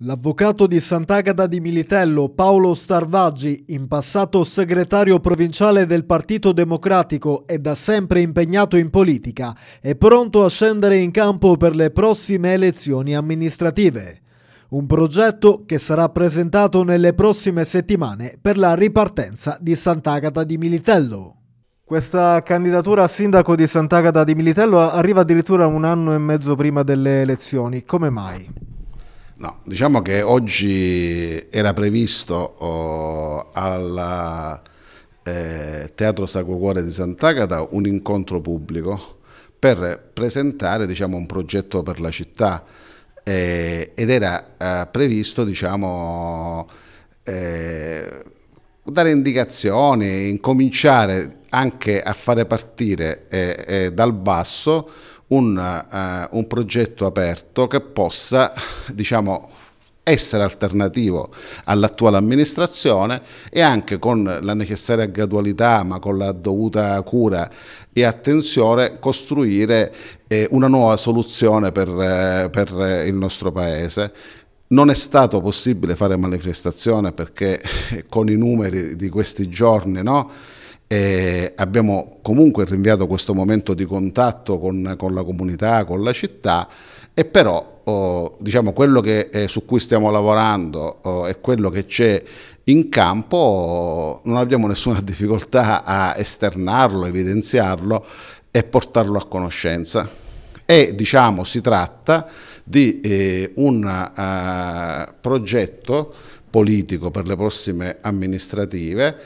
L'avvocato di Sant'Agata di Militello, Paolo Starvaggi, in passato segretario provinciale del Partito Democratico e da sempre impegnato in politica, è pronto a scendere in campo per le prossime elezioni amministrative. Un progetto che sarà presentato nelle prossime settimane per la ripartenza di Sant'Agata di Militello. Questa candidatura a sindaco di Sant'Agata di Militello arriva addirittura un anno e mezzo prima delle elezioni. Come mai? No, diciamo che oggi era previsto oh, al eh, Teatro Sacro Cuore di Sant'Agata un incontro pubblico per presentare diciamo, un progetto per la città eh, ed era eh, previsto diciamo, eh, dare indicazioni, incominciare anche a fare partire eh, eh, dal basso un, uh, un progetto aperto che possa diciamo, essere alternativo all'attuale amministrazione e anche con la necessaria gradualità ma con la dovuta cura e attenzione costruire eh, una nuova soluzione per, eh, per il nostro Paese. Non è stato possibile fare manifestazione perché con i numeri di questi giorni no? E abbiamo comunque rinviato questo momento di contatto con, con la comunità, con la città e però oh, diciamo, quello che, eh, su cui stiamo lavorando oh, e quello che c'è in campo oh, non abbiamo nessuna difficoltà a esternarlo, evidenziarlo e portarlo a conoscenza. E diciamo si tratta di eh, un uh, progetto politico per le prossime amministrative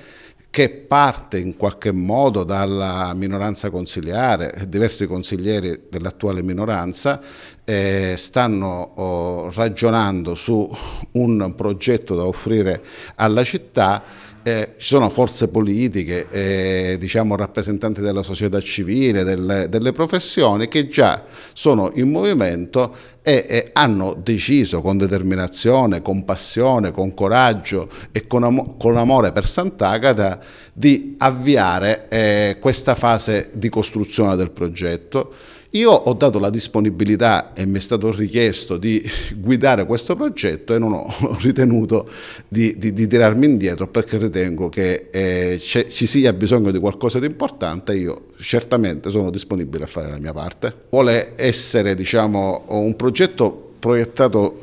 che parte in qualche modo dalla minoranza consigliare, diversi consiglieri dell'attuale minoranza eh, stanno oh, ragionando su un progetto da offrire alla città eh, ci sono forze politiche, eh, diciamo rappresentanti della società civile, del, delle professioni che già sono in movimento e, e hanno deciso con determinazione, con passione, con coraggio e con, am con amore per Sant'Agata di avviare eh, questa fase di costruzione del progetto. Io ho dato la disponibilità e mi è stato richiesto di guidare questo progetto e non ho ritenuto di, di, di tirarmi indietro perché ritengo che eh, ci sia bisogno di qualcosa di importante e io certamente sono disponibile a fare la mia parte. Vuole essere diciamo, un progetto progetto proiettato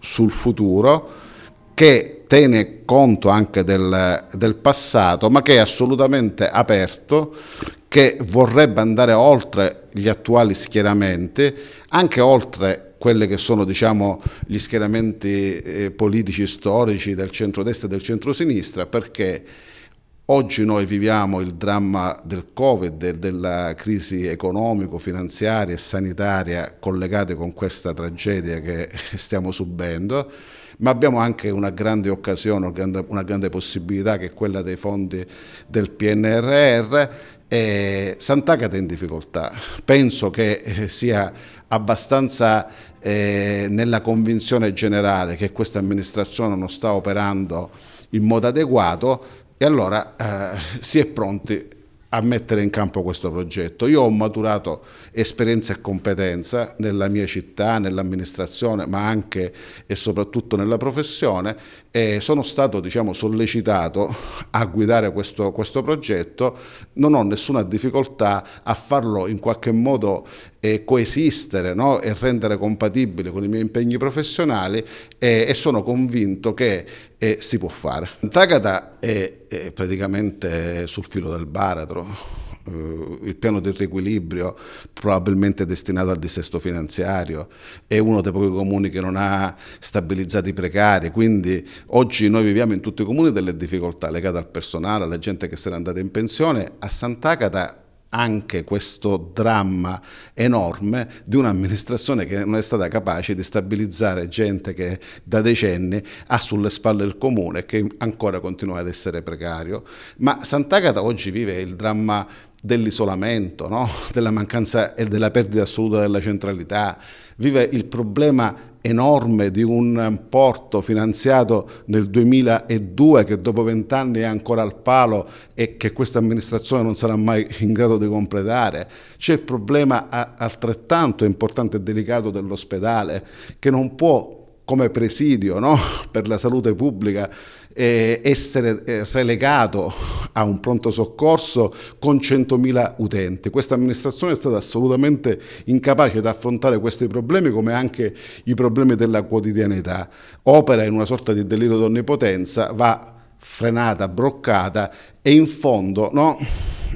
sul futuro che tiene conto anche del, del passato, ma che è assolutamente aperto, che vorrebbe andare oltre gli attuali schieramenti, anche oltre quelli che sono diciamo, gli schieramenti eh, politici storici del centro-destra e del centro-sinistra, perché Oggi noi viviamo il dramma del Covid, della crisi economico-finanziaria e sanitaria collegate con questa tragedia che stiamo subendo, ma abbiamo anche una grande occasione, una grande possibilità che è quella dei fondi del PNRR Sant'Agata è in difficoltà, penso che eh, sia abbastanza eh, nella convinzione generale che questa amministrazione non sta operando in modo adeguato, e allora eh, si è pronti a mettere in campo questo progetto. Io ho maturato esperienza e competenza nella mia città, nell'amministrazione, ma anche e soprattutto nella professione e sono stato diciamo, sollecitato a guidare questo, questo progetto, non ho nessuna difficoltà a farlo in qualche modo eh, coesistere no? e rendere compatibile con i miei impegni professionali eh, e sono convinto che eh, si può fare. Tagata è, è praticamente sul filo del baratro eh, il piano di riequilibrio probabilmente destinato al dissesto finanziario, è uno dei pochi comuni che non ha stabilizzati i precari, quindi oggi noi viviamo in tutti i comuni delle difficoltà legate al personale, alla gente che se n'è andata in pensione, a Sant'Agata anche questo dramma enorme di un'amministrazione che non è stata capace di stabilizzare gente che da decenni ha sulle spalle il comune e che ancora continua ad essere precario. Ma Sant'Agata oggi vive il dramma dell'isolamento, no? della mancanza e della perdita assoluta della centralità, vive il problema enorme di un porto finanziato nel 2002 che dopo vent'anni è ancora al palo e che questa amministrazione non sarà mai in grado di completare. C'è il problema altrettanto importante e delicato dell'ospedale che non può come presidio no? per la salute pubblica eh, essere eh, relegato a un pronto soccorso con 100.000 utenti. Questa amministrazione è stata assolutamente incapace di affrontare questi problemi come anche i problemi della quotidianità. Opera in una sorta di delirio d'onnipotenza, va frenata, bloccata e in fondo no?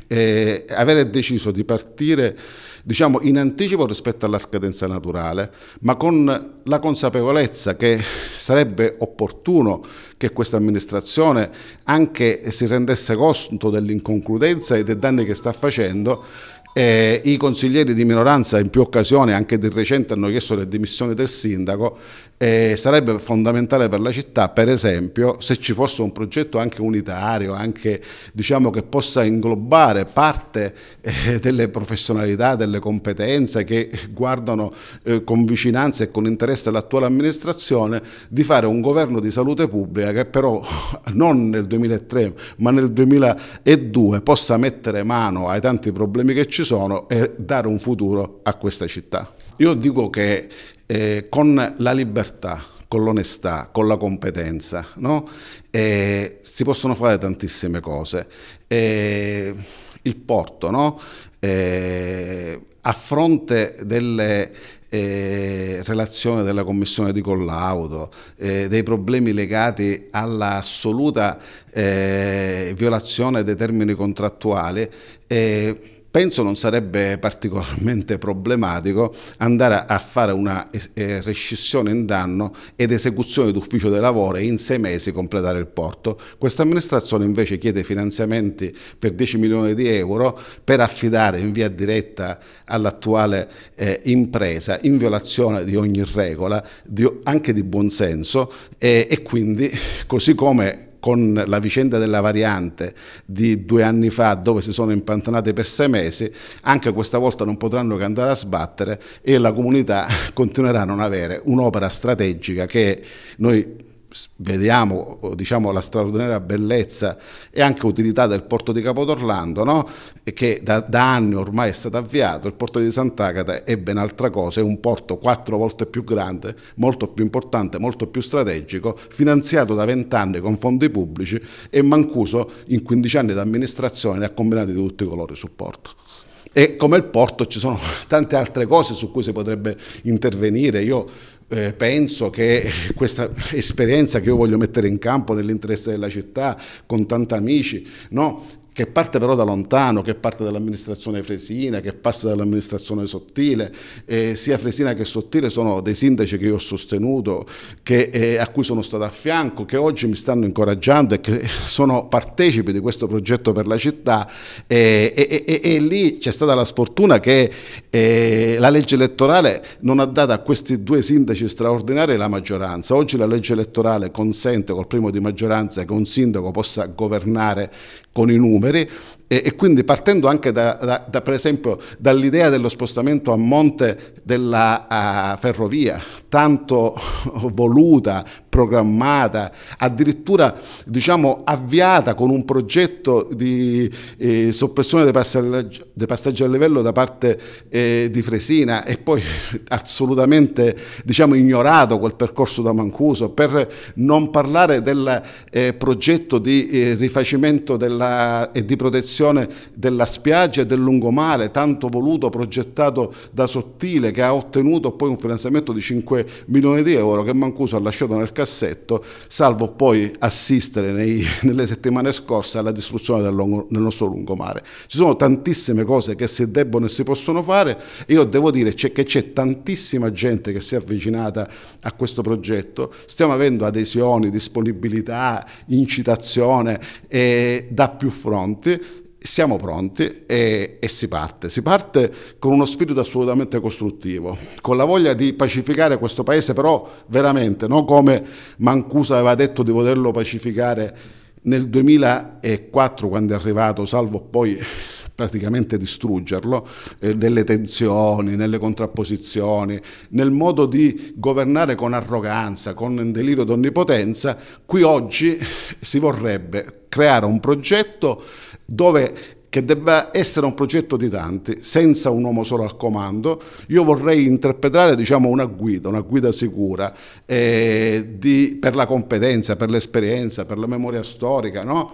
eh, avere deciso di partire diciamo, in anticipo rispetto alla scadenza naturale, ma con la consapevolezza che sarebbe opportuno che questa amministrazione anche si rendesse conto dell'inconcludenza e dei danni che sta facendo, eh, I consiglieri di minoranza in più occasioni, anche di recente, hanno chiesto le dimissioni del sindaco. Eh, sarebbe fondamentale per la città, per esempio, se ci fosse un progetto anche unitario, anche diciamo, che possa inglobare parte eh, delle professionalità, delle competenze che guardano eh, con vicinanza e con interesse l'attuale amministrazione, di fare un governo di salute pubblica che però non nel 2003 ma nel 2002 possa mettere mano ai tanti problemi che ci ci sono e dare un futuro a questa città. Io dico che eh, con la libertà, con l'onestà, con la competenza, no? eh, si possono fare tantissime cose. Eh, il porto, no? Eh, a fronte delle eh, relazione della commissione di collaudo, eh, dei problemi legati all'assoluta eh, violazione dei termini contrattuali, eh, penso non sarebbe particolarmente problematico andare a fare una eh, rescissione in danno ed esecuzione d'ufficio dei lavori e in sei mesi completare il porto. Questa amministrazione invece chiede finanziamenti per 10 milioni di euro per affidare in via diretta all'attuale eh, impresa in violazione di ogni regola, di, anche di buonsenso e, eh, e quindi così come con la vicenda della variante di due anni fa dove si sono impantanate per sei mesi, anche questa volta non potranno che andare a sbattere e la comunità continuerà a non avere un'opera strategica che noi vediamo diciamo, la straordinaria bellezza e anche utilità del porto di Capodorlando, no? che da, da, anni ormai è stato avviato, il porto di Sant'Agata è ben altra cosa, è un porto quattro volte più grande, molto più importante, molto più strategico, finanziato da vent'anni con fondi pubblici e Mancuso in 15 anni di amministrazione ne ha combinati di tutti i colori sul porto e come il porto ci sono tante altre cose su cui si potrebbe intervenire. Io eh, penso che questa esperienza che io voglio mettere in campo nell'interesse della città con tanti amici, no? che parte però da lontano, che parte dall'amministrazione Fresina, che passa dall'amministrazione Sottile, eh, sia Fresina che Sottile sono dei sindaci che io ho sostenuto, che, eh, a cui sono stato a fianco, che oggi mi stanno incoraggiando e che sono partecipi di questo progetto per la città eh, e, e, e, lì c'è stata la sfortuna che eh, la legge elettorale non ha dato a questi due sindaci straordinari la maggioranza. Oggi la legge elettorale consente col primo di maggioranza che un sindaco possa governare con i numeri numeri E, e quindi partendo anche da, da, da, per esempio dall'idea dello spostamento a monte della uh, ferrovia, tanto voluta, programmata, addirittura diciamo, avviata con un progetto di eh, soppressione dei passaggi, dei passaggi, a livello da parte eh, di Fresina e poi assolutamente diciamo, ignorato quel percorso da Mancuso, per non parlare del eh, progetto di eh, rifacimento della, e di protezione ricostruzione della spiaggia e del lungomare tanto voluto, progettato da Sottile che ha ottenuto poi un finanziamento di 5 milioni di euro che Mancuso ha lasciato nel cassetto, salvo poi assistere nei, nelle settimane scorse alla distruzione del, lungo, del nostro lungomare. Ci sono tantissime cose che si debbono e si possono fare e io devo dire che c'è tantissima gente che si è avvicinata a questo progetto, stiamo avendo adesioni, disponibilità, incitazione eh, da più fronti siamo pronti e, e, si parte. Si parte con uno spirito assolutamente costruttivo, con la voglia di pacificare questo paese, però veramente, non come Mancuso aveva detto di volerlo pacificare nel 2004 quando è arrivato, salvo poi praticamente distruggerlo, eh, nelle tensioni, nelle contrapposizioni, nel modo di governare con arroganza, con delirio d'onnipotenza, qui oggi si vorrebbe creare un progetto dove che debba essere un progetto di tanti, senza un uomo solo al comando. Io vorrei interpretare diciamo, una guida, una guida sicura eh, di, per la competenza, per l'esperienza, per la memoria storica, no?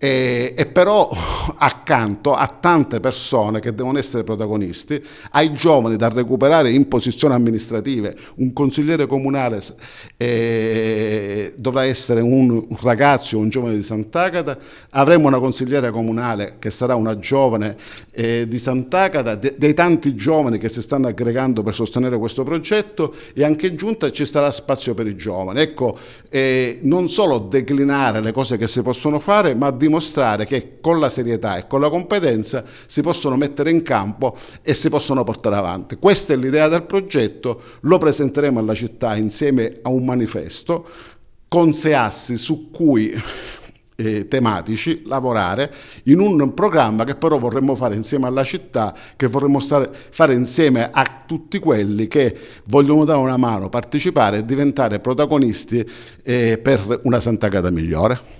E, e, però accanto a tante persone che devono essere protagonisti, ai giovani da recuperare in posizioni amministrative, un consigliere comunale eh, dovrà essere un, ragazzo un giovane di Sant'Agata, avremo una consigliera comunale che sarà una giovane eh, di Sant'Agata, de, dei tanti giovani che si stanno aggregando per sostenere questo progetto e anche giunta ci sarà spazio per i giovani. Ecco, eh, non solo declinare le cose che si possono fare, ma di dimostrare che con la serietà e con la competenza si possono mettere in campo e si possono portare avanti. Questa è l'idea del progetto, lo presenteremo alla città insieme a un manifesto con sei assi su cui eh, tematici, lavorare in un programma che però vorremmo fare insieme alla città, che vorremmo stare, fare insieme a tutti quelli che vogliono dare una mano, partecipare e diventare protagonisti eh, per una Santa Sant'Agata migliore.